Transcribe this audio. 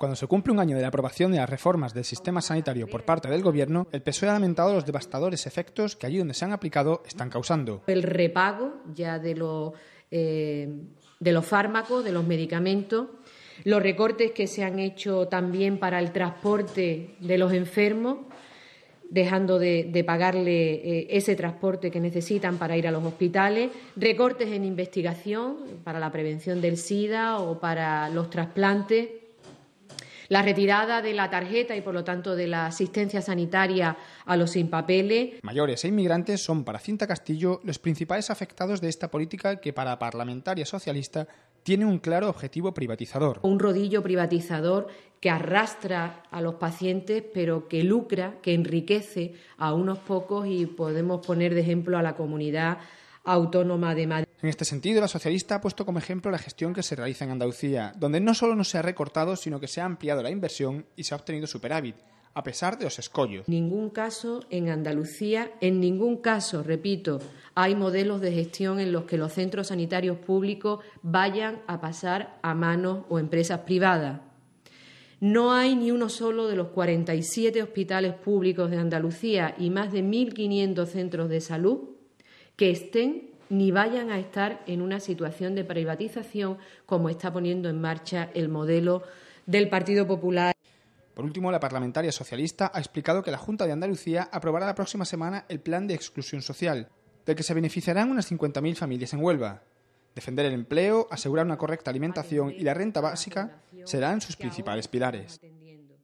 Cuando se cumple un año de la aprobación de las reformas del sistema sanitario por parte del Gobierno, el PSOE ha lamentado los devastadores efectos que allí donde se han aplicado están causando. El repago ya de, eh, de los fármacos, de los medicamentos, los recortes que se han hecho también para el transporte de los enfermos, dejando de, pagarle eh, ese transporte que necesitan para ir a los hospitales, recortes en investigación para la prevención del SIDA o para los trasplantes la retirada de la tarjeta y, por lo tanto, de la asistencia sanitaria a los sin papeles. Mayores e inmigrantes son, para Cinta Castillo, los principales afectados de esta política que, para parlamentaria socialista, tiene un claro objetivo privatizador. Un rodillo privatizador que arrastra a los pacientes, pero que lucra, que enriquece a unos pocos y podemos poner de ejemplo a la comunidad autónoma de Madrid. En este sentido, la socialista ha puesto como ejemplo la gestión que se realiza en Andalucía, donde no solo no se ha recortado, sino que se ha ampliado la inversión y se ha obtenido superávit, a pesar de los escollos. Ningún caso en Andalucía, en ningún caso, repito, hay modelos de gestión en los que los centros sanitarios públicos vayan a pasar a manos o empresas privadas. No hay ni uno solo de los 47 hospitales públicos de Andalucía y más de 1.500 centros de salud que estén ni vayan a estar en una situación de privatización como está poniendo en marcha el modelo del Partido Popular. Por último, la parlamentaria socialista ha explicado que la Junta de Andalucía aprobará la próxima semana el plan de exclusión social, del que se beneficiarán unas 50.000 familias en Huelva. Defender el empleo, asegurar una correcta alimentación y la renta básica serán sus principales pilares.